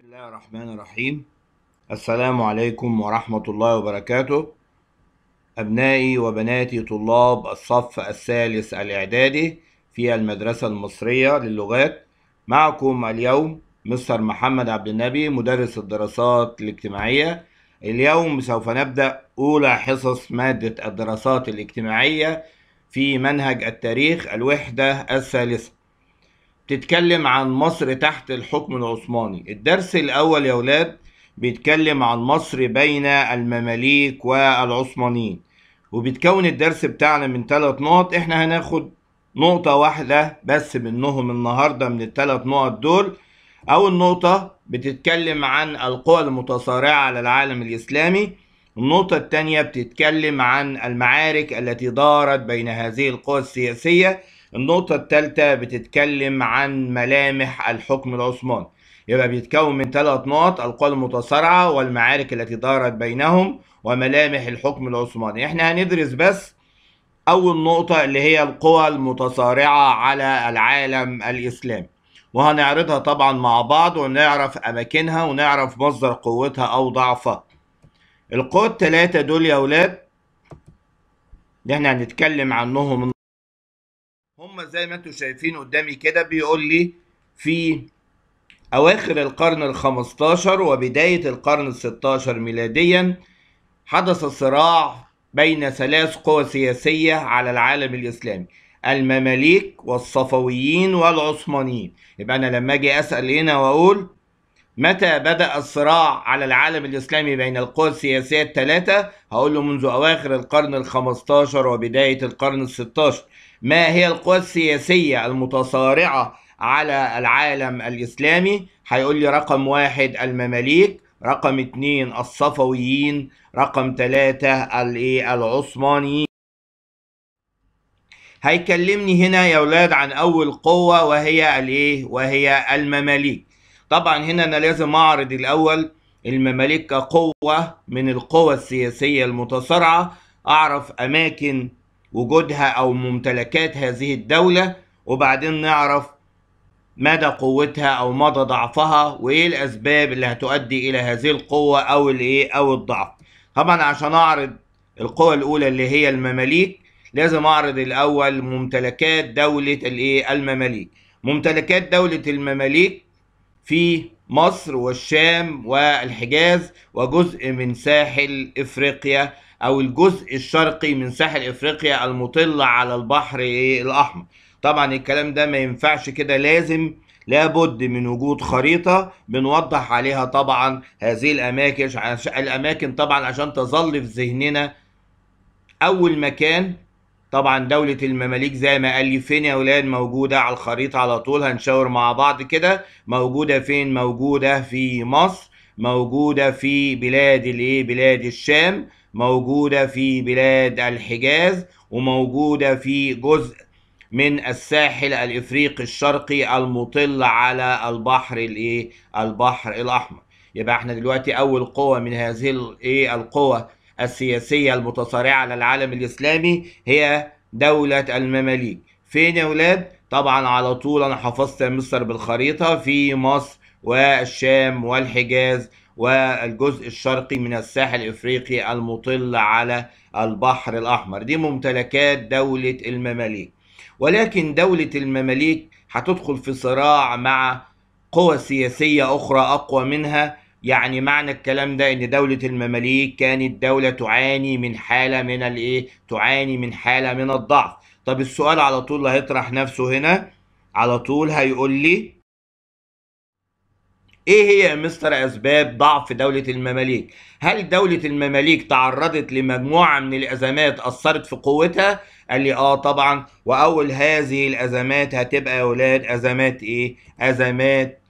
بسم الله الرحمن الرحيم السلام عليكم ورحمة الله وبركاته أبنائي وبناتي طلاب الصف الثالث الإعدادي في المدرسة المصرية للغات معكم اليوم مستر محمد عبد النبي مدرس الدراسات الاجتماعية اليوم سوف نبدأ أولى حصص مادة الدراسات الاجتماعية في منهج التاريخ الوحدة الثالثة بتتكلم عن مصر تحت الحكم العثماني الدرس الأول يا ولاد بيتكلم عن مصر بين المماليك والعثمانيين وبتكون الدرس بتاعنا من ثلاث نقط احنا هناخد نقطة واحدة بس منهم النهاردة من الثلاث نقط دول أول نقطة بتتكلم عن القوى المتصارعة على العالم الإسلامي النقطة الثانية بتتكلم عن المعارك التي دارت بين هذه القوى السياسية النقطة الثالثة بتتكلم عن ملامح الحكم العثماني يبقى بيتكون من ثلاث نقط القوى المتصارعة والمعارك التي دارت بينهم وملامح الحكم العثماني احنا هندرس بس أول نقطة اللي هي القوى المتصارعة على العالم الإسلامي وهنعرضها طبعا مع بعض ونعرف أماكنها ونعرف مصدر قوتها أو ضعفها القوى الثلاثة دول يا أولاد اللي احنا هنتكلم عنهم هم زي ما انتم شايفين قدامي كده بيقول لي في أواخر القرن ال15 وبداية القرن ال16 ميلاديا حدث صراع بين ثلاث قوى سياسية على العالم الإسلامي المماليك والصفويين والعثمانيين يبقى أنا لما أجي أسأل هنا وأقول متى بدأ الصراع على العالم الإسلامي بين القوى السياسية الثلاثة هقول له منذ أواخر القرن ال15 وبداية القرن ال16 ما هي القوى السياسية المتصارعة على العالم الإسلامي هيقول لي رقم واحد المماليك رقم اتنين الصفويين رقم تلاتة إيه، العثمانيين هيكلمني هنا يا ولاد عن أول قوة وهي الإيه؟ وهي المماليك طبعا هنا أنا لازم أعرض الأول المماليك كقوة من القوى السياسية المتصارعة أعرف أماكن وجودها أو ممتلكات هذه الدولة وبعدين نعرف مدى قوتها أو مدى ضعفها وإيه الأسباب اللي هتؤدي إلى هذه القوة أو الإيه أو الضعف طبعا عشان أعرض القوة الأولى اللي هي المماليك لازم أعرض الأول ممتلكات دولة الإيه المماليك ممتلكات دولة المماليك في مصر والشام والحجاز وجزء من ساحل إفريقيا او الجزء الشرقي من ساحل افريقيا المطل على البحر إيه، الاحمر طبعا الكلام ده ما ينفعش كده لازم لابد من وجود خريطة بنوضح عليها طبعا هذه الأماكن الأماكن طبعا عشان تظل في ذهننا أول مكان طبعا دولة المماليك زي ما قال لي فين يا ولاد موجودة على الخريطة على طول هنشاور مع بعض كده موجودة فين موجودة في مصر موجودة في بلاد الايه بلاد الشام موجودة في بلاد الحجاز وموجودة في جزء من الساحل الإفريقي الشرقي المطل على البحر الإيه؟ البحر الأحمر يبقى احنا دلوقتي أول قوة من هذه الإيه؟ القوى السياسية المتصارعة على العالم الإسلامي هي دولة المماليك فين يا ولاد؟ طبعا على طول أنا حفظت مصر بالخريطة في مصر والشام والحجاز والجزء الشرقي من الساحل الافريقي المطل على البحر الاحمر دي ممتلكات دوله المماليك ولكن دوله المماليك هتدخل في صراع مع قوى سياسيه اخرى اقوى منها يعني معنى الكلام ده ان دولة المماليك كانت دولة تعاني من حالة من الايه؟ تعاني من حالة من الضعف. طب السؤال على طول هيطرح نفسه هنا على طول هيقول لي ايه هي يا مستر اسباب ضعف دولة المماليك؟ هل دولة المماليك تعرضت لمجموعة من الازمات اثرت في قوتها؟ قال لي اه طبعا واول هذه الازمات هتبقى يا ولاد ازمات ايه؟ ازمات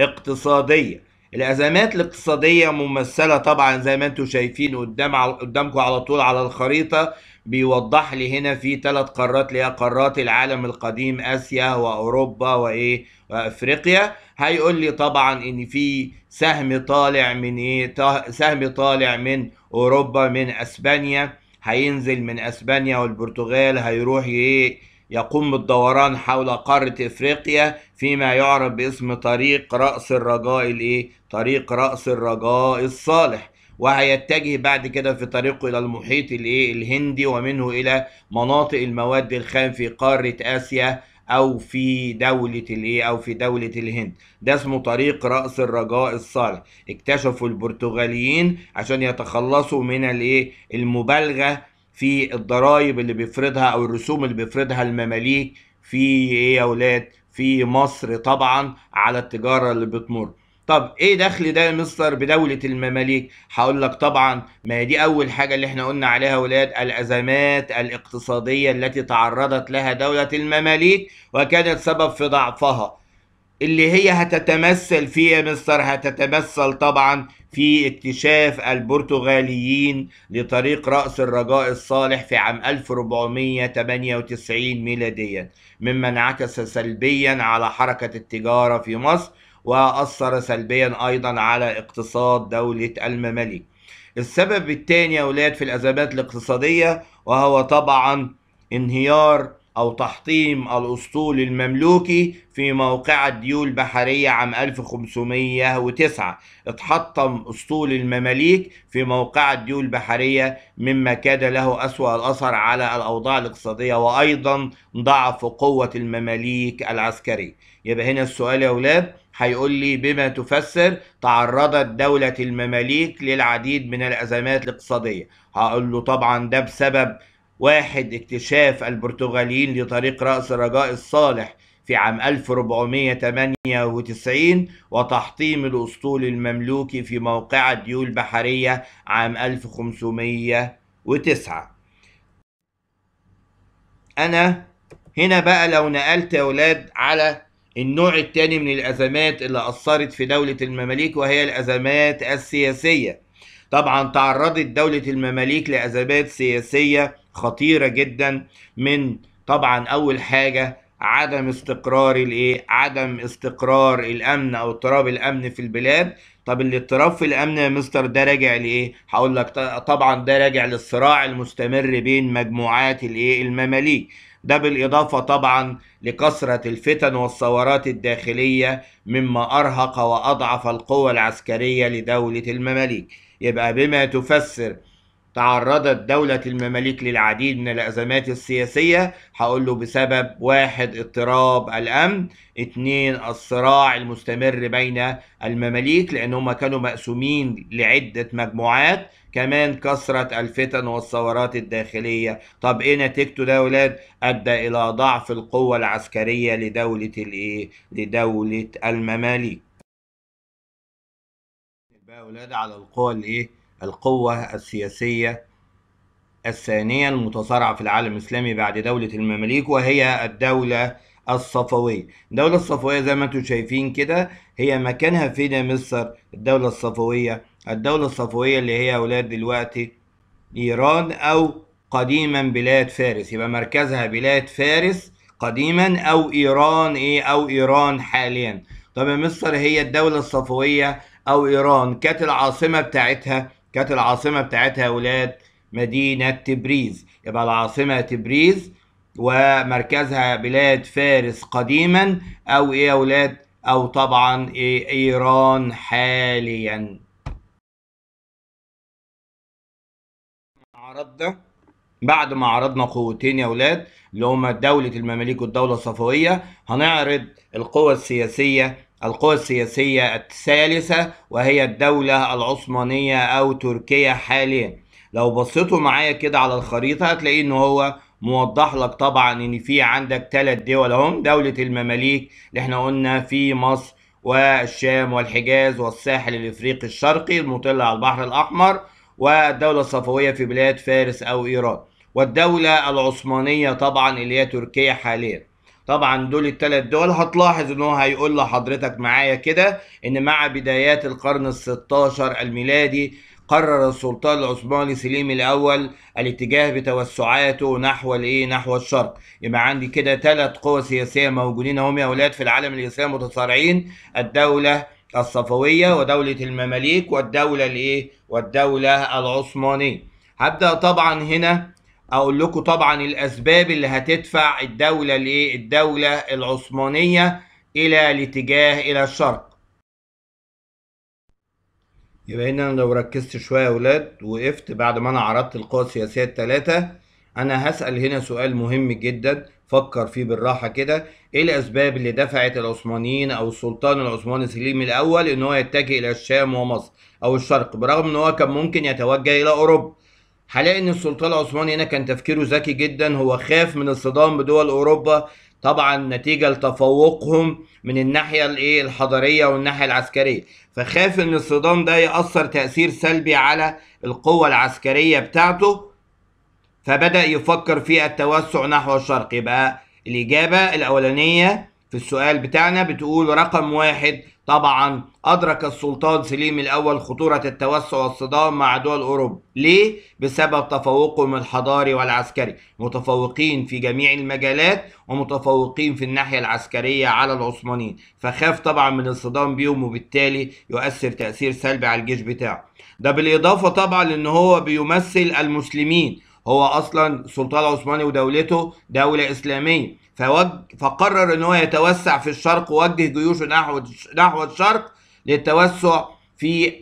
اقتصادية. الازمات الاقتصادية ممثلة طبعا زي ما انتم شايفين قدام قدامكم على طول على الخريطة بيوضح لي هنا في ثلاث قارات اللي هي قارات العالم القديم اسيا واوروبا وايه وافريقيا هيقول لي طبعا ان في سهم طالع من ايه سهم طالع من اوروبا من اسبانيا هينزل من اسبانيا والبرتغال هيروح ايه يقوم بالدوران حول قارة افريقيا فيما يعرف باسم طريق رأس الرجاء الايه طريق رأس الرجاء الصالح وهيتجه بعد كده في طريقه الى المحيط الايه الهندي ومنه الى مناطق المواد الخام في قاره اسيا او في دولة الايه او في دولة الهند ده اسمه طريق رأس الرجاء الصالح اكتشفوا البرتغاليين عشان يتخلصوا من الايه المبالغة في الضرائب اللي بيفرضها او الرسوم اللي بيفرضها المماليك في ايه يا ولاد في مصر طبعا على التجارة اللي بتمر طب ايه دخل ده يا مستر بدولة المماليك؟ هقول لك طبعا ما دي أول حاجة اللي احنا قلنا عليها ولاد الأزمات الاقتصادية التي تعرضت لها دولة المماليك وكانت سبب في ضعفها. اللي هي هتتمثل في يا مستر هتتمثل طبعا في اكتشاف البرتغاليين لطريق رأس الرجاء الصالح في عام 1498 ميلاديا مما انعكس سلبيا على حركة التجارة في مصر وأثر سلبيا أيضا على اقتصاد دولة المماليك السبب الثاني يا ولاد في الأزمات الاقتصادية وهو طبعا انهيار أو تحطيم الأسطول المملوكي في موقعة ديول بحرية عام 1509 اتحطم أسطول المماليك في موقعة ديول بحرية مما كاد له أسوأ الأثر على الأوضاع الاقتصادية وأيضا ضعف قوة المماليك العسكري يبقى هنا السؤال يا أولاد هيقول لي بما تفسر تعرضت دولة المماليك للعديد من الأزمات الاقتصادية هقول له طبعا ده بسبب واحد اكتشاف البرتغاليين لطريق رأس رجاء الصالح في عام 1498 وتحطيم الأسطول المملوكي في موقع ديول بحرية عام 1509 أنا هنا بقى لو نقلت يا أولاد على النوع التاني من الأزمات اللي أثرت في دولة المماليك وهي الأزمات السياسية طبعا تعرضت دولة المماليك لأزمات سياسية خطيره جدا من طبعا اول حاجه عدم استقرار الايه عدم استقرار الامن او اضطراب الامن في البلاد طب الاضطراب في الامن يا مستر ده راجع لايه هقول لك طبعا ده راجع للصراع المستمر بين مجموعات الايه المماليك ده بالاضافه طبعا لكثره الفتن والثورات الداخليه مما ارهق واضعف القوى العسكريه لدوله المماليك يبقى بما تفسر تعرضت دولة المماليك للعديد من الأزمات السياسية هقول له بسبب واحد اضطراب الأمن اتنين الصراع المستمر بين المماليك لأن هم كانوا مقسومين لعدة مجموعات كمان كثرة الفتن والثورات الداخلية طب ايه نتيجته ده يا ولاد أدى إلى ضعف القوة العسكرية لدولة الإيه لدولة المماليك بقى ولاد على القوة الإيه القوة السياسية الثانية المتصارعة في العالم الإسلامي بعد دولة المماليك وهي الدولة الصفوية الدولة الصفوية زي ما انتم شايفين كده هي مكانها فين مصر الدولة الصفوية الدولة الصفوية اللي هي أولاد دلوقتي إيران أو قديما بلاد فارس يبقى مركزها بلاد فارس قديما أو إيران إيه أو إيران حاليا طب مصر هي الدولة الصفوية أو إيران كانت العاصمة بتاعتها كانت العاصمة بتاعتها ولاد مدينة تبريز يبقى العاصمة تبريز ومركزها بلاد فارس قديما أو إيه يا ولاد أو طبعا إيه إيران حاليا عرضنا بعد ما عرضنا قوتين يا ولاد اللي هما دولة المماليك والدولة الصفوية هنعرض القوى السياسية القوى السياسية الثالثة وهي الدولة العثمانية أو تركيا حاليا لو بصيتوا معايا كده على الخريطة هتلاقي إن هو موضح لك طبعا إن في عندك ثلاث دول هم دولة المماليك اللي إحنا قلنا في مصر والشام والحجاز والساحل الإفريقي الشرقي المطلة على البحر الأحمر والدولة الصفوية في بلاد فارس أو إيران والدولة العثمانية طبعا اللي هي تركيا حاليا طبعا دول الثلاث دول هتلاحظ ان هو هيقول لحضرتك معايا كده ان مع بدايات القرن ال 16 الميلادي قرر السلطان العثماني سليم الاول الاتجاه بتوسعاته نحو الايه نحو الشرق يبقى عندي كده ثلاث قوى سياسيه موجودين هم يا اولاد في العالم الاسلامي متصارعين الدوله الصفويه ودوله المماليك والدوله الايه والدوله العثمانيه هبدا طبعا هنا اقول لكم طبعا الاسباب اللي هتدفع الدوله لايه الدوله العثمانيه الى الاتجاه الى الشرق يبقى هنا لو ركزت شويه يا ولاد وقفت بعد ما انا عرضت القوى السياسيه التلاتة انا هسال هنا سؤال مهم جدا فكر فيه بالراحه كده ايه الاسباب اللي دفعت العثمانيين او السلطان العثماني سليم الاول ان هو يتجه الى الشام ومصر او الشرق برغم ان هو كان ممكن يتوجه الى اوروبا هلاقي ان السلطان العثماني هنا كان تفكيره ذكي جدا هو خاف من الصدام بدول اوروبا طبعا نتيجه لتفوقهم من الناحيه الايه الحضاريه والناحيه العسكريه فخاف ان الصدام ده ياثر تاثير سلبي على القوه العسكريه بتاعته فبدا يفكر في التوسع نحو الشرق يبقى الاجابه الاولانيه في السؤال بتاعنا بتقول رقم واحد طبعا أدرك السلطان سليم الأول خطورة التوسع والصدام مع دول أوروبا ليه؟ بسبب تفوقهم الحضاري والعسكري متفوقين في جميع المجالات ومتفوقين في الناحية العسكرية على العثمانيين فخاف طبعا من الصدام بيهم وبالتالي يؤثر تأثير سلبي على الجيش بتاعه ده بالإضافة طبعا لأن هو بيمثل المسلمين هو اصلا السلطان العثماني ودولته دوله اسلاميه فوج فقرر ان هو يتوسع في الشرق ووجه جيوشه نحو نحو الشرق للتوسع في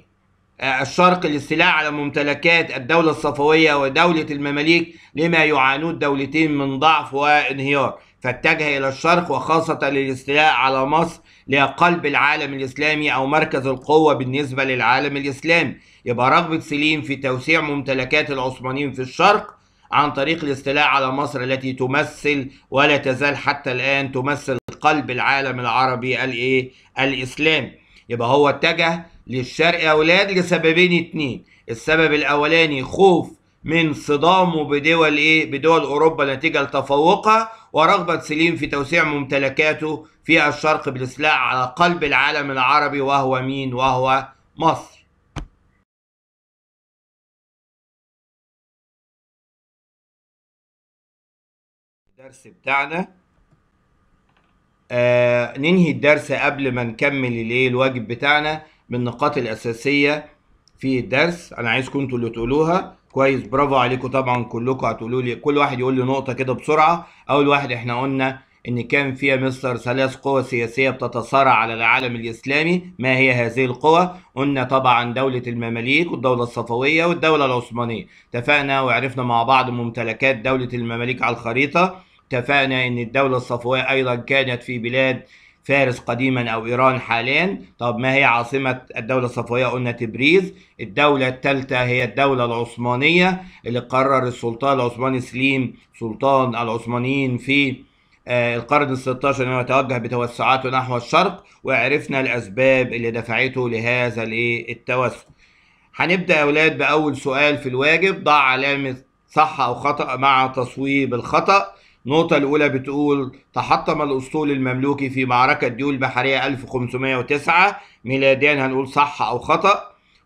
آه، الشرق للاستيلاء على ممتلكات الدولة الصفوية ودولة المماليك لما يعانوه الدولتين من ضعف وانهيار فاتجه إلى الشرق وخاصة للاستيلاء على مصر لقلب العالم الإسلامي أو مركز القوة بالنسبة للعالم الإسلامي يبقى رغبة سليم في توسيع ممتلكات العثمانيين في الشرق عن طريق الاستيلاء على مصر التي تمثل ولا تزال حتى الآن تمثل قلب العالم العربي الإيه؟ الإسلامي يبقى هو اتجه للشرق أولاد لسببين اتنين السبب الأولاني خوف من صدامه بدول إيه؟ بدول أوروبا نتيجة لتفوقها ورغبة سليم في توسيع ممتلكاته في الشرق بالسلاح على قلب العالم العربي وهو مين؟ وهو مصر الدرس بتاعنا آه ننهي الدرس قبل ما نكمل الايه الواجب بتاعنا من النقاط الاساسيه في الدرس انا عايزكم انتوا اللي تقولوها كويس برافو عليكم طبعا كلكم هتقولوا لي كل واحد يقول لي نقطه كده بسرعه اول واحد احنا قلنا ان كان فيها مصر ثلاث قوى سياسيه بتتصارع على العالم الاسلامي ما هي هذه القوى قلنا طبعا دوله المماليك والدوله الصفويه والدوله العثمانيه اتفقنا وعرفنا مع بعض ممتلكات دوله المماليك على الخريطه اتفقنا ان الدوله الصفويه ايضا كانت في بلاد فارس قديما أو إيران حاليا طب ما هي عاصمة الدولة الصفوية قلنا تبريز الدولة الثالثة هي الدولة العثمانية اللي قرر السلطان العثماني سليم سلطان العثمانيين في آه، القرن ال16 انه يتوجه بتوسعاته نحو الشرق وعرفنا الاسباب اللي دفعته لهذا الايه التوسع هنبدا يا اولاد باول سؤال في الواجب ضع علامه صح او خطا مع تصويب الخطا النقطة الأولى بتقول تحطم الأسطول المملوكي في معركة ديول بحرية 1509 ميلاديا هنقول صح أو خطأ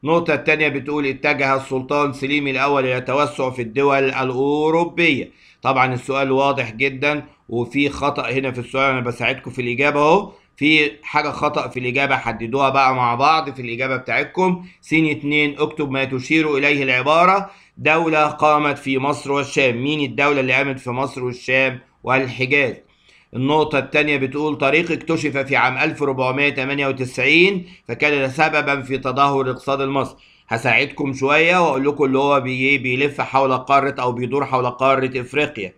النقطة الثانية بتقول اتجه السلطان سليم الأول إلى التوسع في الدول الأوروبية طبعا السؤال واضح جدا وفي خطأ هنا في السؤال أنا بساعدكم في الإجابة أهو في حاجه خطا في الاجابه حددوها بقى مع بعض في الاجابه بتاعتكم س 2 اكتب ما تشير اليه العباره دوله قامت في مصر والشام مين الدوله اللي قامت في مصر والشام والحجاز النقطة الثانية بتقول طريق اكتشف في عام 1498 فكان سببا في تدهور الاقتصاد المصري هساعدكم شوية واقول لكم اللي هو إيه، بيلف حول قارة او بيدور حول قارة افريقيا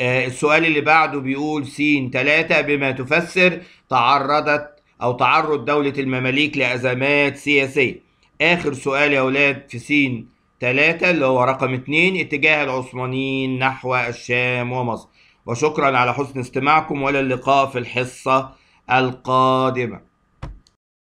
آه السؤال اللي بعده بيقول س 3 بما تفسر تعرضت أو تعرض دولة المماليك لأزمات سياسية آخر سؤال يا أولاد في س 3 اللي هو رقم 2 اتجاه العثمانيين نحو الشام ومصر وشكرا على حسن استماعكم وإلى اللقاء في الحصة القادمة